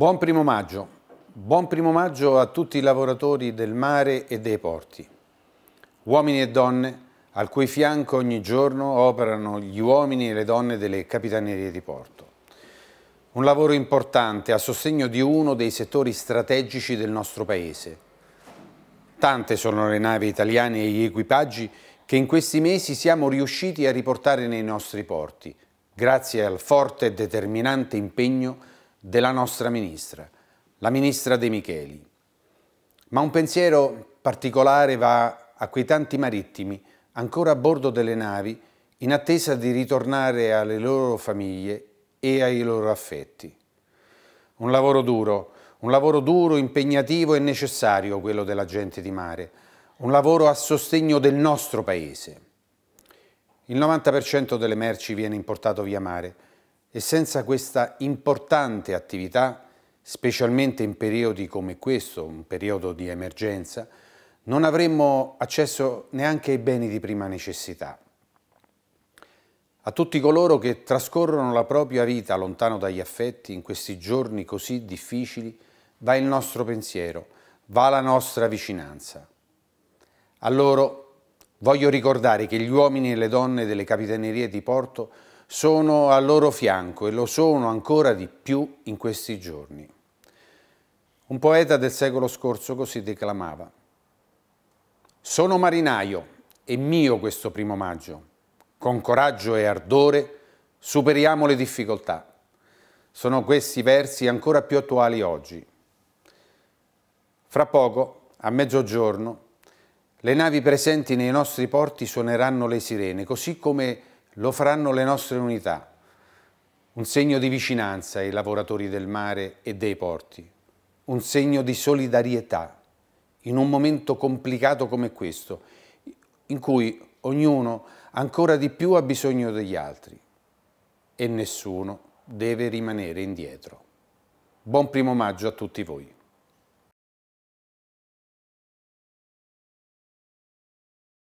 Buon primo maggio. Buon primo maggio a tutti i lavoratori del mare e dei porti. Uomini e donne al cui fianco ogni giorno operano gli uomini e le donne delle capitanerie di porto. Un lavoro importante a sostegno di uno dei settori strategici del nostro Paese. Tante sono le navi italiane e gli equipaggi che in questi mesi siamo riusciti a riportare nei nostri porti, grazie al forte e determinante impegno della nostra ministra, la ministra De Micheli. Ma un pensiero particolare va a quei tanti marittimi ancora a bordo delle navi in attesa di ritornare alle loro famiglie e ai loro affetti. Un lavoro duro, un lavoro duro, impegnativo e necessario quello della gente di mare, un lavoro a sostegno del nostro paese. Il 90% delle merci viene importato via mare, e senza questa importante attività, specialmente in periodi come questo, un periodo di emergenza, non avremmo accesso neanche ai beni di prima necessità. A tutti coloro che trascorrono la propria vita lontano dagli affetti in questi giorni così difficili va il nostro pensiero, va la nostra vicinanza. A loro voglio ricordare che gli uomini e le donne delle capitanerie di porto sono al loro fianco e lo sono ancora di più in questi giorni. Un poeta del secolo scorso così declamava Sono marinaio e mio questo primo maggio. Con coraggio e ardore superiamo le difficoltà. Sono questi versi ancora più attuali oggi. Fra poco, a mezzogiorno, le navi presenti nei nostri porti suoneranno le sirene, così come lo faranno le nostre unità, un segno di vicinanza ai lavoratori del mare e dei porti, un segno di solidarietà in un momento complicato come questo, in cui ognuno ancora di più ha bisogno degli altri e nessuno deve rimanere indietro. Buon primo maggio a tutti voi.